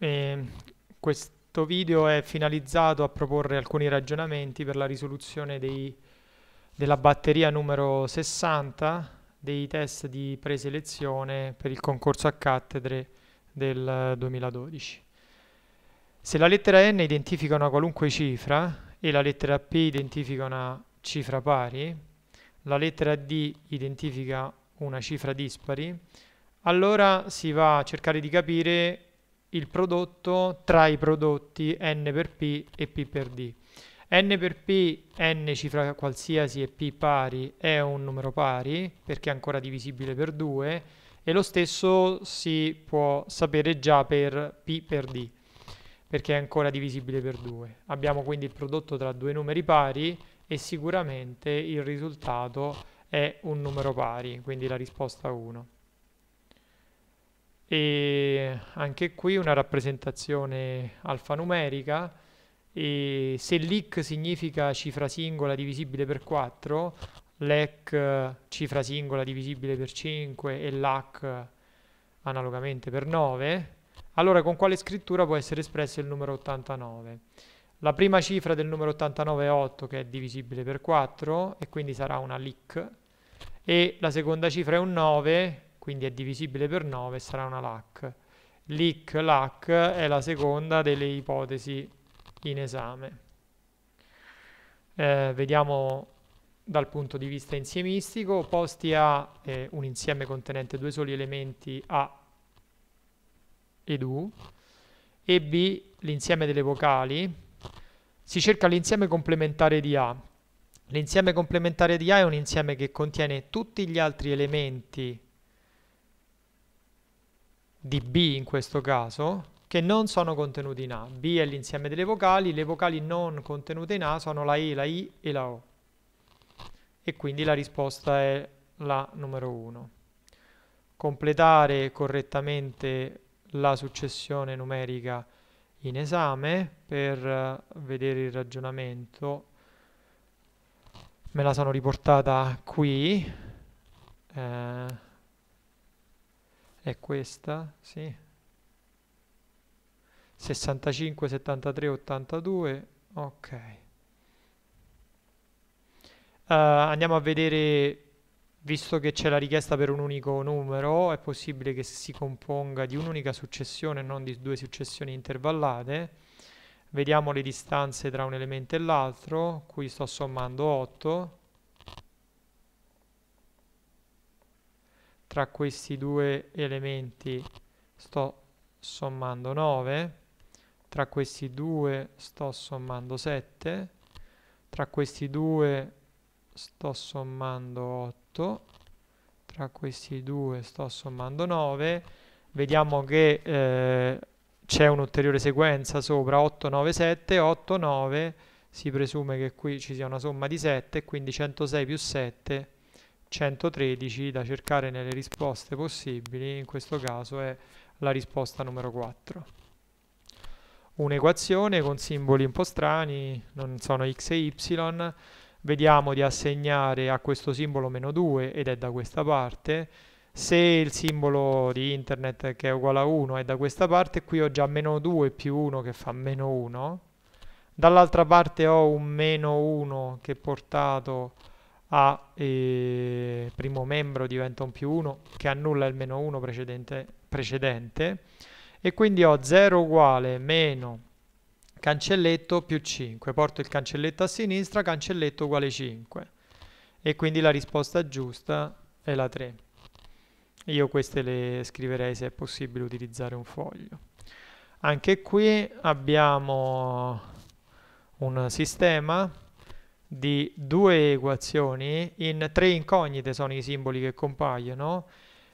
E ehm, questo video è finalizzato a proporre alcuni ragionamenti per la risoluzione dei, della batteria numero 60 dei test di preselezione per il concorso a cattedre del 2012. Se la lettera n identifica una qualunque cifra e la lettera p identifica una cifra pari, la lettera d identifica una cifra dispari, allora si va a cercare di capire il prodotto tra i prodotti n per p e p per d. n per p, n cifra qualsiasi e p pari è un numero pari perché è ancora divisibile per 2 e lo stesso si può sapere già per p per d perché è ancora divisibile per 2. Abbiamo quindi il prodotto tra due numeri pari e sicuramente il risultato è un numero pari, quindi la risposta 1 e anche qui una rappresentazione alfanumerica e se leak significa cifra singola divisibile per 4 LEC cifra singola divisibile per 5 e LAC analogamente per 9 allora con quale scrittura può essere espresso il numero 89? La prima cifra del numero 89 è 8 che è divisibile per 4 e quindi sarà una leak e la seconda cifra è un 9 quindi è divisibile per 9 e sarà una LAC. LIC LAC è la seconda delle ipotesi in esame. Eh, vediamo dal punto di vista insiemistico, posti A è un insieme contenente due soli elementi A ed U, e B l'insieme delle vocali, si cerca l'insieme complementare di A. L'insieme complementare di A è un insieme che contiene tutti gli altri elementi di B in questo caso che non sono contenuti in A. B è l'insieme delle vocali, le vocali non contenute in A sono la E, la I e la O. E quindi la risposta è la numero 1. Completare correttamente la successione numerica in esame per eh, vedere il ragionamento. Me la sono riportata qui. Eh è questa, sì. 65, 73, 82, ok. Uh, andiamo a vedere, visto che c'è la richiesta per un unico numero, è possibile che si componga di un'unica successione e non di due successioni intervallate. Vediamo le distanze tra un elemento e l'altro, qui sto sommando 8, tra questi due elementi sto sommando 9, tra questi due sto sommando 7, tra questi due sto sommando 8, tra questi due sto sommando 9, vediamo che eh, c'è un'ulteriore sequenza sopra 8, 9, 7, 8, 9, si presume che qui ci sia una somma di 7, quindi 106 più 7 113 da cercare nelle risposte possibili, in questo caso è la risposta numero 4. Un'equazione con simboli un po' strani, non sono x e y, vediamo di assegnare a questo simbolo meno 2 ed è da questa parte, se il simbolo di internet che è uguale a 1 è da questa parte, qui ho già meno 2 più 1 che fa meno 1, dall'altra parte ho un meno 1 che portato a a eh, primo membro diventa un più 1 che annulla il meno 1 precedente, precedente e quindi ho 0 uguale meno cancelletto più 5 porto il cancelletto a sinistra cancelletto uguale 5 e quindi la risposta giusta è la 3 io queste le scriverei se è possibile utilizzare un foglio anche qui abbiamo un sistema di due equazioni, in tre incognite sono i simboli che compaiono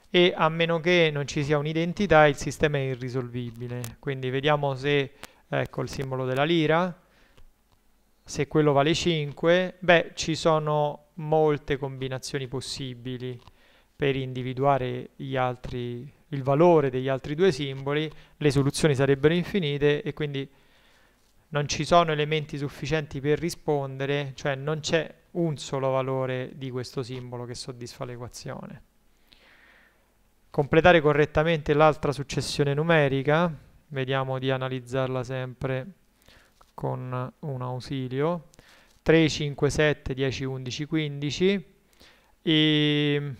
e a meno che non ci sia un'identità il sistema è irrisolvibile. Quindi vediamo se, ecco il simbolo della lira, se quello vale 5, beh ci sono molte combinazioni possibili per individuare gli altri, il valore degli altri due simboli, le soluzioni sarebbero infinite e quindi non ci sono elementi sufficienti per rispondere, cioè non c'è un solo valore di questo simbolo che soddisfa l'equazione. Completare correttamente l'altra successione numerica, vediamo di analizzarla sempre con un ausilio, 3, 5, 7, 10, 11, 15 e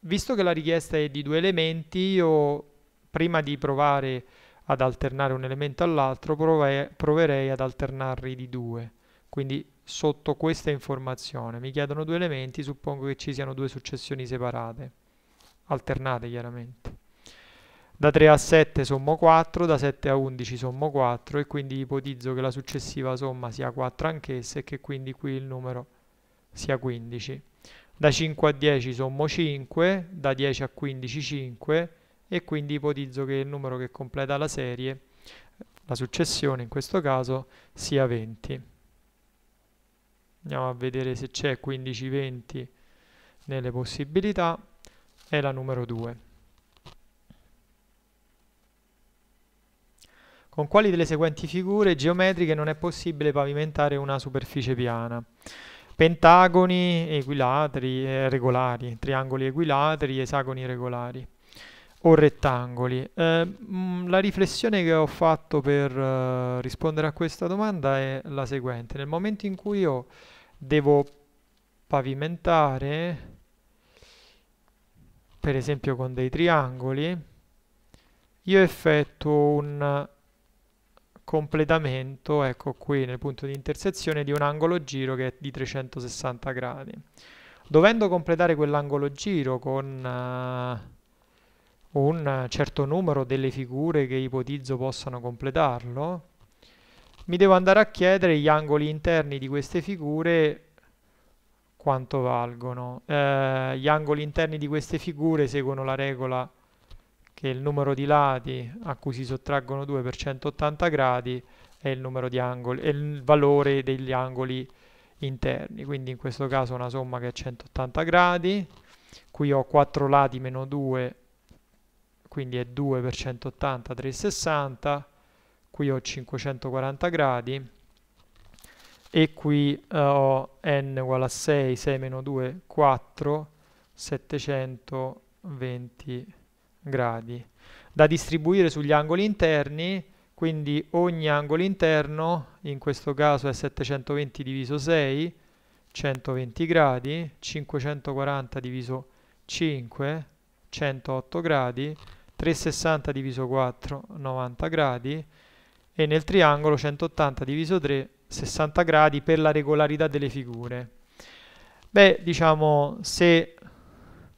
visto che la richiesta è di due elementi io prima di provare ad alternare un elemento all'altro, prove proverei ad alternarli di due. Quindi sotto questa informazione mi chiedono due elementi, suppongo che ci siano due successioni separate, alternate chiaramente. Da 3 a 7 sommo 4, da 7 a 11 sommo 4 e quindi ipotizzo che la successiva somma sia 4 anch'essa e che quindi qui il numero sia 15. Da 5 a 10 sommo 5, da 10 a 15 5, e quindi ipotizzo che il numero che completa la serie, la successione in questo caso, sia 20. Andiamo a vedere se c'è 15-20 nelle possibilità, è la numero 2. Con quali delle seguenti figure geometriche non è possibile pavimentare una superficie piana? Pentagoni equilateri eh, regolari, triangoli equilateri, esagoni regolari o rettangoli. Eh, mm, la riflessione che ho fatto per eh, rispondere a questa domanda è la seguente. Nel momento in cui io devo pavimentare, per esempio con dei triangoli, io effettuo un completamento, ecco qui nel punto di intersezione, di un angolo giro che è di 360 gradi. Dovendo completare quell'angolo giro con... Eh, un certo numero delle figure che ipotizzo possano completarlo, mi devo andare a chiedere gli angoli interni di queste figure quanto valgono. Eh, gli angoli interni di queste figure seguono la regola che il numero di lati a cui si sottraggono 2 per 180 gradi è il, numero di angoli, è il valore degli angoli interni, quindi in questo caso una somma che è 180 gradi, qui ho 4 lati meno 2 quindi è 2 per 180 360 qui ho 540 gradi e qui uh, ho n uguale a 6 6 meno 2 4 720 gradi da distribuire sugli angoli interni quindi ogni angolo interno in questo caso è 720 diviso 6 120 gradi 540 diviso 5 108 gradi 360 diviso 4 90 gradi e nel triangolo 180 diviso 3 60 gradi per la regolarità delle figure. Beh, diciamo, se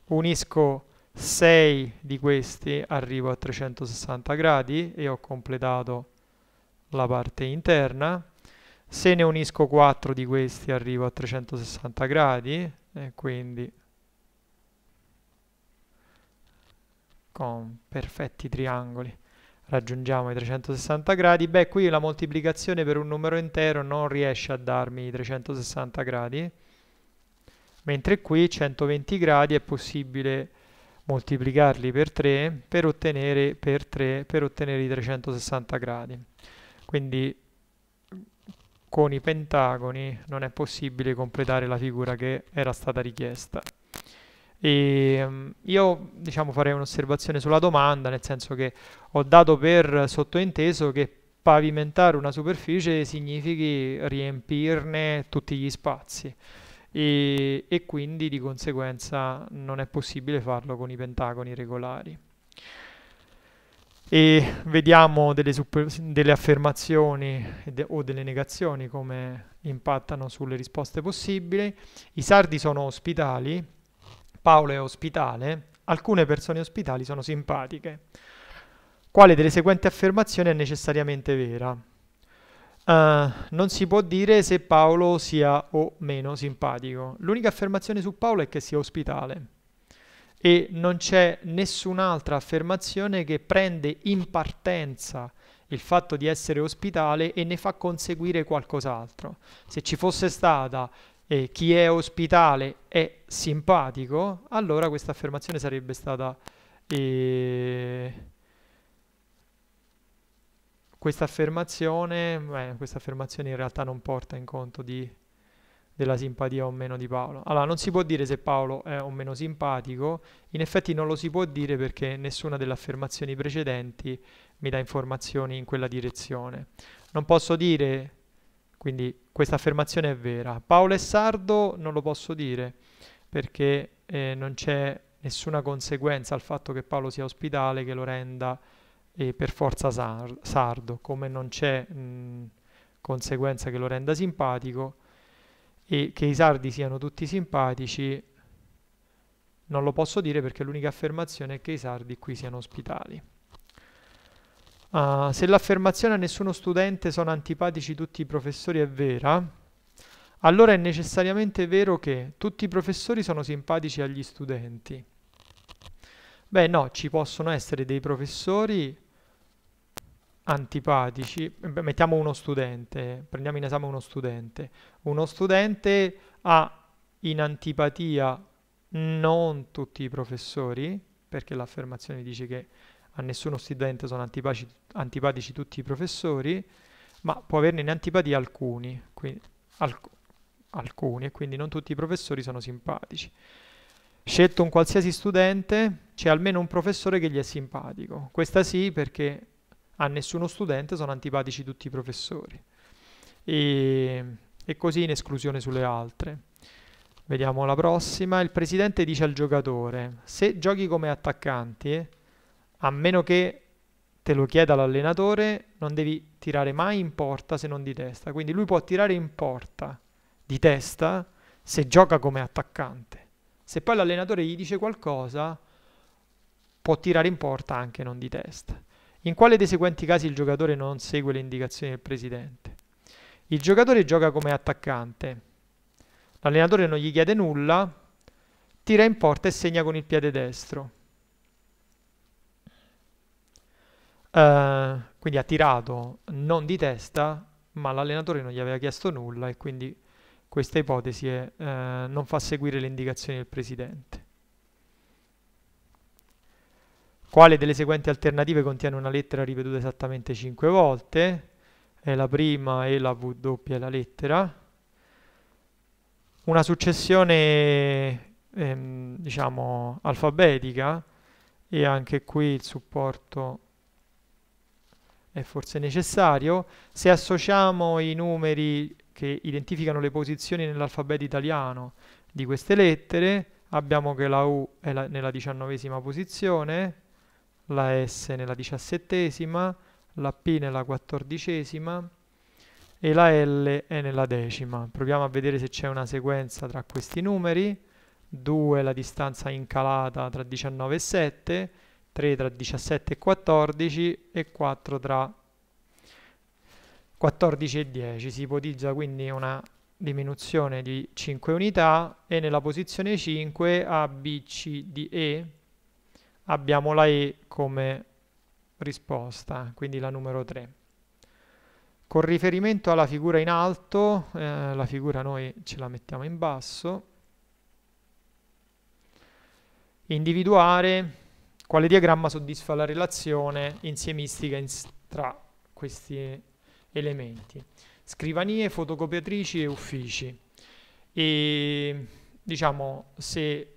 unisco 6 di questi arrivo a 360 gradi e ho completato la parte interna. Se ne unisco 4 di questi arrivo a 360 gradi e quindi con perfetti triangoli raggiungiamo i 360 gradi, beh qui la moltiplicazione per un numero intero non riesce a darmi i 360 gradi, mentre qui 120 gradi è possibile moltiplicarli per 3 per ottenere, per 3, per ottenere i 360 gradi. Quindi con i pentagoni non è possibile completare la figura che era stata richiesta. E ehm, io diciamo, farei un'osservazione sulla domanda, nel senso che ho dato per sottointeso che pavimentare una superficie significhi riempirne tutti gli spazi e, e quindi di conseguenza non è possibile farlo con i pentagoni regolari e vediamo delle, super, delle affermazioni de, o delle negazioni come impattano sulle risposte possibili. I sardi sono ospitali Paolo è ospitale, alcune persone ospitali sono simpatiche. Quale delle seguenti affermazioni è necessariamente vera? Uh, non si può dire se Paolo sia o meno simpatico. L'unica affermazione su Paolo è che sia ospitale e non c'è nessun'altra affermazione che prende in partenza il fatto di essere ospitale e ne fa conseguire qualcos'altro. Se ci fosse stata eh, chi è ospitale è simpatico, allora questa affermazione sarebbe stata... Eh, questa affermazione, beh, questa affermazione in realtà non porta in conto di, della simpatia o meno di Paolo. Allora, non si può dire se Paolo è o meno simpatico, in effetti non lo si può dire perché nessuna delle affermazioni precedenti mi dà informazioni in quella direzione. Non posso dire quindi questa affermazione è vera. Paolo è sardo non lo posso dire perché eh, non c'è nessuna conseguenza al fatto che Paolo sia ospitale che lo renda eh, per forza sar- sardo, come non c'è mh, conseguenza che lo renda simpatico e che i sardi siano tutti simpatici non lo posso dire perché l'unica affermazione è che i sardi qui siano ospitali. Uh, se l'affermazione a nessuno studente sono antipatici tutti i professori è vera, allora è necessariamente vero che tutti i professori sono simpatici agli studenti. Beh no, ci possono essere dei professori antipatici, mettiamo uno studente, prendiamo in esame uno studente. Uno studente ha in antipatia non tutti i professori, perché l'affermazione dice che a nessuno studente sono antipatici, antipatici tutti i professori, ma può averne in antipatia alcuni, quindi, alc alcuni, e quindi non tutti i professori sono simpatici. Scelto un qualsiasi studente, c'è almeno un professore che gli è simpatico. Questa sì perché a nessuno studente sono antipatici tutti i professori. E, e così in esclusione sulle altre. Vediamo la prossima. Il presidente dice al giocatore, se giochi come attaccante a meno che te lo chieda l'allenatore, non devi tirare mai in porta se non di testa. Quindi lui può tirare in porta di testa se gioca come attaccante. Se poi l'allenatore gli dice qualcosa, può tirare in porta anche non di testa. In quale dei seguenti casi il giocatore non segue le indicazioni del presidente? Il giocatore gioca come attaccante, l'allenatore non gli chiede nulla, tira in porta e segna con il piede destro. Eh, quindi ha tirato non di testa, ma l'allenatore non gli aveva chiesto nulla e quindi questa ipotesi è, uh, non fa seguire le indicazioni del presidente. Quale delle seguenti alternative contiene una lettera ripetuta esattamente 5 volte? È la prima e la W è la lettera. Una successione, ehm, diciamo, alfabetica eh, e anche qui il supporto è forse necessario. Se associamo i numeri che identificano le posizioni nell'alfabeto italiano di queste lettere, abbiamo che la U è la, nella diciannovesima posizione, la S nella diciassettesima, la P nella quattordicesima e la L è nella decima. Proviamo a vedere se c'è una sequenza tra questi numeri. 2 è la distanza incalata tra 19 e 7 3 tra 17 e 14 e 4 tra 14 e 10. Si ipotizza quindi una diminuzione di 5 unità e nella posizione 5 A, B, C, D, E abbiamo la E come risposta, quindi la numero 3. Con riferimento alla figura in alto, eh, la figura noi ce la mettiamo in basso, individuare quale diagramma soddisfa la relazione insiemistica in tra questi elementi. Scrivanie, fotocopiatrici e uffici. E diciamo, se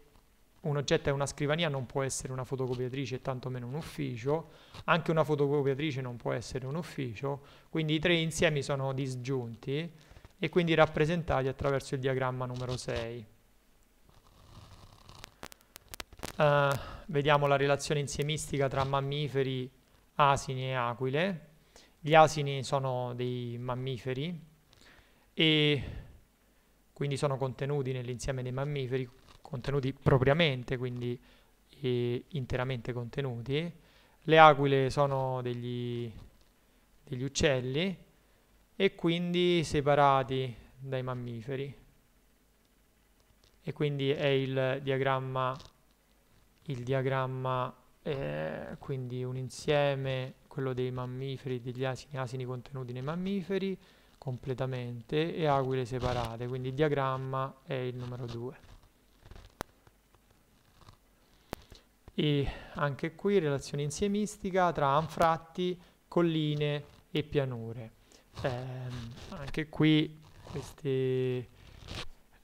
un oggetto è una scrivania non può essere una fotocopiatrice e tantomeno un ufficio, anche una fotocopiatrice non può essere un ufficio, quindi i tre insiemi sono disgiunti e quindi rappresentati attraverso il diagramma numero 6. Uh, vediamo la relazione insiemistica tra mammiferi, asini e aquile. Gli asini sono dei mammiferi e quindi sono contenuti nell'insieme dei mammiferi, contenuti propriamente, quindi eh, interamente contenuti. Le aquile sono degli, degli uccelli e quindi separati dai mammiferi. E quindi è il diagramma il diagramma, eh, quindi un insieme, quello dei mammiferi, degli asini, asini contenuti nei mammiferi, completamente, e aquile separate, quindi il diagramma è il numero 2. E anche qui relazione insiemistica tra anfratti, colline e pianure. Eh, anche qui queste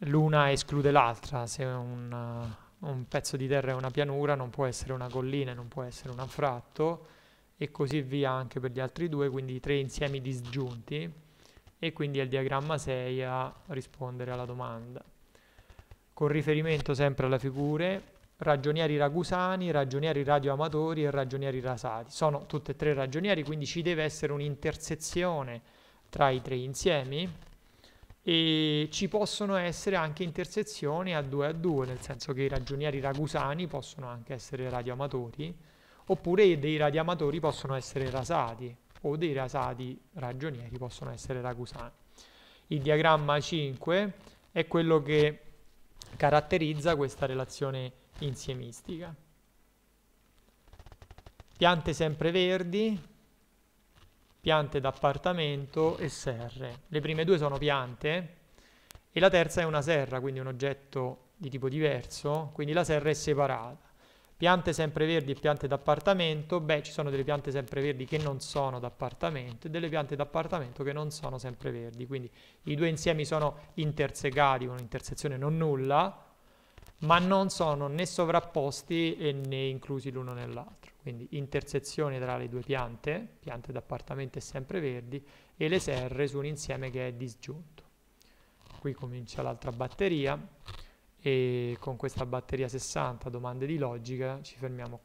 l'una esclude l'altra, se un un pezzo di terra è una pianura, non può essere una collina, non può essere un anfratto e così via anche per gli altri due, quindi tre insiemi disgiunti e quindi è il diagramma 6 a rispondere alla domanda. Con riferimento sempre alle figure, ragionieri ragusani, ragionieri radioamatori e ragionieri rasati. Sono tutte e tre ragionieri, quindi ci deve essere un'intersezione tra i tre insiemi e ci possono essere anche intersezioni a 2 a 2, nel senso che i ragionieri ragusani possono anche essere radioamatori, oppure dei radioamatori possono essere rasati, o dei rasati ragionieri possono essere ragusani. Il diagramma 5 è quello che caratterizza questa relazione insiemistica. Piante sempreverdi, piante d'appartamento e serre. Le prime due sono piante e la terza è una serra, quindi un oggetto di tipo diverso, quindi la serra è separata. Piante sempreverdi e piante d'appartamento, beh ci sono delle piante sempreverdi che non sono d'appartamento e delle piante d'appartamento che non sono sempreverdi, quindi i due insiemi sono intersecati un'intersezione non nulla, ma non sono né sovrapposti né inclusi l'uno nell'altro quindi intersezione tra le due piante, piante d'appartamento e sempreverdi, e le serre su un insieme che è disgiunto. Qui comincia l'altra batteria e con questa batteria 60 domande di logica ci fermiamo qui.